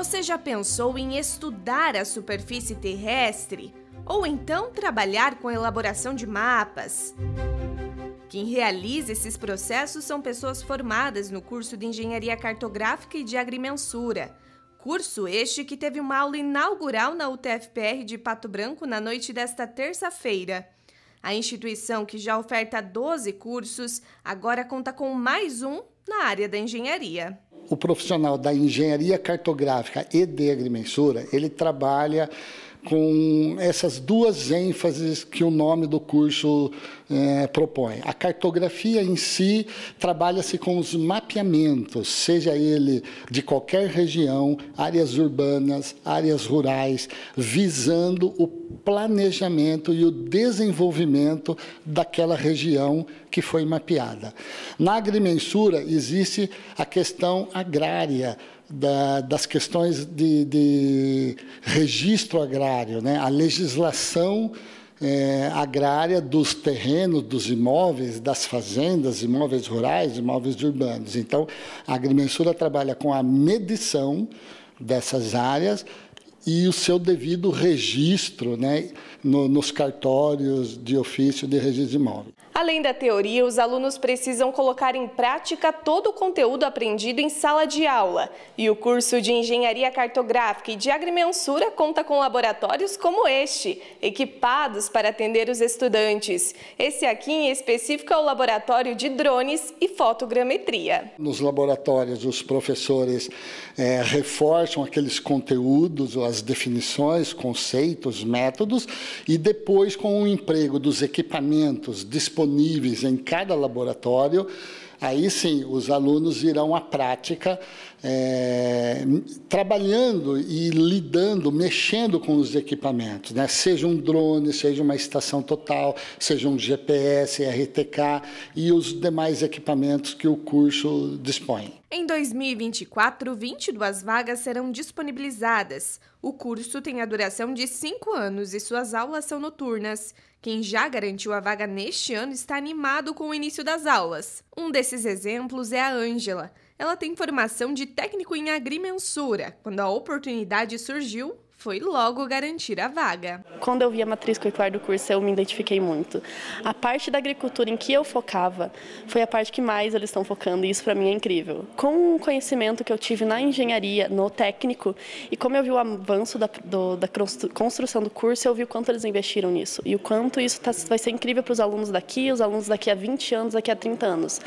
Você já pensou em estudar a superfície terrestre? Ou então trabalhar com a elaboração de mapas? Quem realiza esses processos são pessoas formadas no curso de Engenharia Cartográfica e de Agrimensura. Curso este que teve uma aula inaugural na UTFPR de Pato Branco na noite desta terça-feira. A instituição, que já oferta 12 cursos, agora conta com mais um na área da engenharia o profissional da engenharia cartográfica e de agrimensura, ele trabalha com essas duas ênfases que o nome do curso é, propõe. A cartografia em si trabalha-se com os mapeamentos, seja ele de qualquer região, áreas urbanas, áreas rurais, visando o planejamento e o desenvolvimento daquela região que foi mapeada. Na agrimensura existe a questão agrária da, das questões de, de, registro agrário, né? a legislação é, agrária dos terrenos, dos imóveis, das fazendas, imóveis rurais, imóveis urbanos. Então, a agrimensura trabalha com a medição dessas áreas e o seu devido registro né, no, nos cartórios de ofício de registro de imóvel. Além da teoria, os alunos precisam colocar em prática todo o conteúdo aprendido em sala de aula. E o curso de Engenharia Cartográfica e de Agrimensura conta com laboratórios como este, equipados para atender os estudantes. Esse aqui em específico é o laboratório de drones e fotogrametria. Nos laboratórios, os professores é, reforçam aqueles conteúdos, as as definições, conceitos, métodos, e depois, com o emprego dos equipamentos disponíveis em cada laboratório, Aí sim, os alunos irão à prática, é, trabalhando e lidando, mexendo com os equipamentos, né? seja um drone, seja uma estação total, seja um GPS, RTK e os demais equipamentos que o curso dispõe. Em 2024, 22 vagas serão disponibilizadas. O curso tem a duração de cinco anos e suas aulas são noturnas. Quem já garantiu a vaga neste ano está animado com o início das aulas. Um desses exemplos é a Ângela. Ela tem formação de técnico em agrimensura. Quando a oportunidade surgiu, foi logo garantir a vaga. Quando eu vi a matriz curricular do curso, eu me identifiquei muito. A parte da agricultura em que eu focava foi a parte que mais eles estão focando, e isso para mim é incrível. Com o conhecimento que eu tive na engenharia, no técnico, e como eu vi o avanço da, do, da construção do curso, eu vi o quanto eles investiram nisso e o quanto isso tá, vai ser incrível para os alunos daqui, os alunos daqui a 20 anos, daqui a 30 anos.